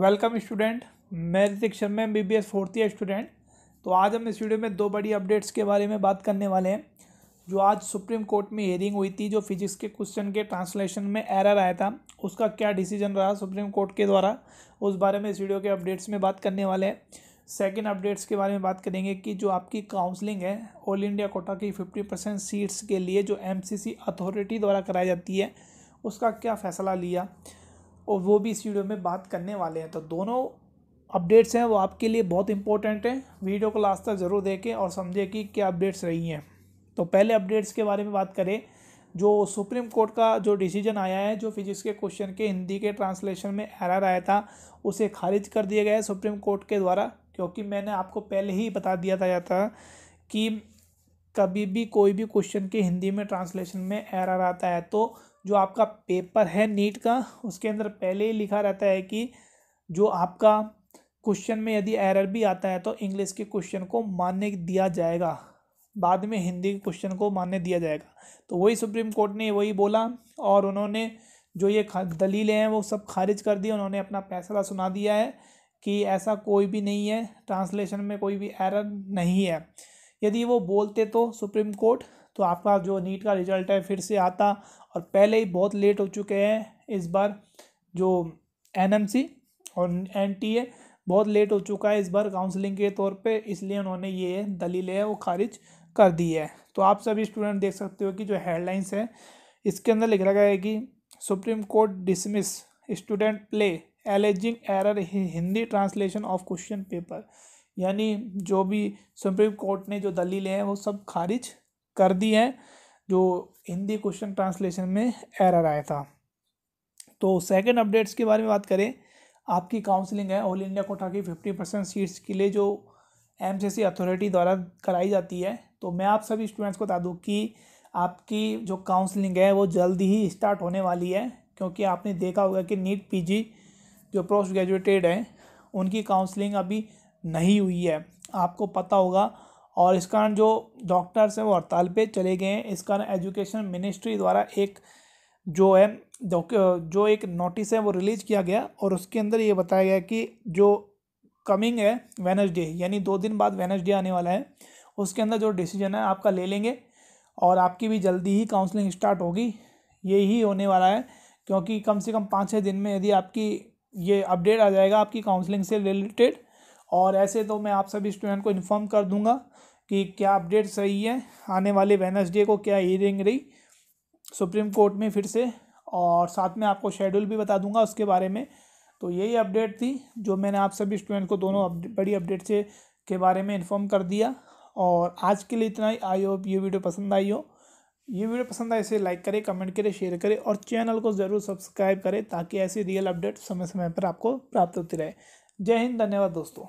welcome student मैं Hrithik Sharma M B B S fourth year student तो आज हम इस वीडियो में दो बड़ी अपडेट्स के बारे में बात करने वाले हैं जो आज सुप्रीम कोर्ट में हेयरिंग हुई थी जो फिजिक्स के क्वेश्चन के ट्रांसलेशन में एरर आया था उसका क्या डिसीजन रहा सुप्रीम कोर्ट के द्वारा उस बारे में इस वीडियो के अपडेट्स में बात करने वाले हैं सेकेंड अपडेट्स के बारे में बात करेंगे कि जो आपकी काउंसलिंग है ऑल इंडिया कोटा की फिफ्टी परसेंट सीट्स के लिए जो एम अथॉरिटी द्वारा कराई जाती है उसका क्या फैसला लिया और वो भी इस वीडियो में बात करने वाले हैं तो दोनों अपडेट्स हैं वो आपके लिए बहुत इंपॉर्टेंट हैं वीडियो को लास्ट तक ज़रूर देखें और समझें कि क्या अपडेट्स रही हैं तो पहले अपडेट्स के बारे में बात करें जो सुप्रीम कोर्ट का जो डिसीजन आया है जो फिजिक्स के क्वेश्चन के हिंदी के ट्रांसलेशन में एरर आया था उसे खारिज कर दिया गया है सुप्रीम कोर्ट के द्वारा क्योंकि मैंने आपको पहले ही बता दिया था जाता कि कभी भी कोई भी क्वेश्चन के हिंदी में ट्रांसलेशन में एरर आता है तो जो आपका पेपर है नीट का उसके अंदर पहले ही लिखा रहता है कि जो आपका क्वेश्चन में यदि एरर भी आता है तो इंग्लिश के क्वेश्चन को मान्य दिया जाएगा बाद में हिंदी के क्वेश्चन को मान्य दिया जाएगा तो वही सुप्रीम कोर्ट ने वही बोला और उन्होंने जो ये दलीलें हैं वो सब खारिज कर दी उन्होंने अपना फैसला सुना दिया है कि ऐसा कोई भी नहीं है ट्रांसलेशन में कोई भी एरर नहीं है यदि वो बोलते तो सुप्रीम कोर्ट तो आपका जो नीट का रिजल्ट है फिर से आता और पहले ही बहुत लेट हो चुके हैं इस बार जो एन और एन बहुत लेट हो चुका है इस बार काउंसलिंग के तौर पे इसलिए उन्होंने ये दलील है वो खारिज कर दी है तो आप सभी स्टूडेंट देख सकते हो कि जो हेडलाइंस है इसके अंदर लिख रखा है कि Supreme Court dismiss student plea alleging error Hindi translation of question paper यानी जो भी सुप्रीम कोर्ट ने जो दलीलें हैं वो सब खारिज कर दी है जो हिंदी क्वेश्चन ट्रांसलेशन में एरर आया था तो सेकंड अपडेट्स के बारे में बात करें आपकी काउंसलिंग है ऑल इंडिया कोटा की फिफ्टी परसेंट सीट्स के लिए जो एम अथॉरिटी द्वारा कराई जाती है तो मैं आप सभी स्टूडेंट्स को बता दूँ कि आपकी जो काउंसलिंग है वो जल्दी ही स्टार्ट होने वाली है क्योंकि आपने देखा होगा कि नीट पी जो पोस्ट ग्रेजुएटेड हैं उनकी काउंसलिंग अभी नहीं हुई है आपको पता होगा और इस कारण जो डॉक्टर्स हैं वो हड़ताल पे चले गए हैं इस कारण एजुकेशन मिनिस्ट्री द्वारा एक जो है जो एक नोटिस है वो रिलीज़ किया गया और उसके अंदर ये बताया गया कि जो कमिंग है वेनसडे यानी दो दिन बाद वेनसडे आने वाला है उसके अंदर जो डिसीजन है आपका ले लेंगे और आपकी भी जल्दी ही काउंसलिंग स्टार्ट होगी ये ही होने वाला है क्योंकि कम से कम पाँच छः दिन में यदि आपकी ये अपडेट आ जाएगा आपकी काउंसलिंग से रिलेटेड और ऐसे तो मैं आप सभी स्टूडेंट को इन्फॉर्म कर दूंगा कि क्या अपडेट सही है आने वाले वेनसडे को क्या हियरिंग रही सुप्रीम कोर्ट में फिर से और साथ में आपको शेड्यूल भी बता दूंगा उसके बारे में तो यही अपडेट थी जो मैंने आप सभी स्टूडेंट को दोनों अपडेट, बड़ी अपडेट से के बारे में इन्फॉर्म कर दिया और आज के लिए इतना ही आई होप ये वीडियो पसंद आई हो ये वीडियो पसंद आए इसे लाइक करें कमेंट करें शेयर करें और चैनल को ज़रूर सब्सक्राइब करें ताकि ऐसी रियल अपडेट समय समय पर आपको प्राप्त होती रहे जय हिंद धन्यवाद दोस्तों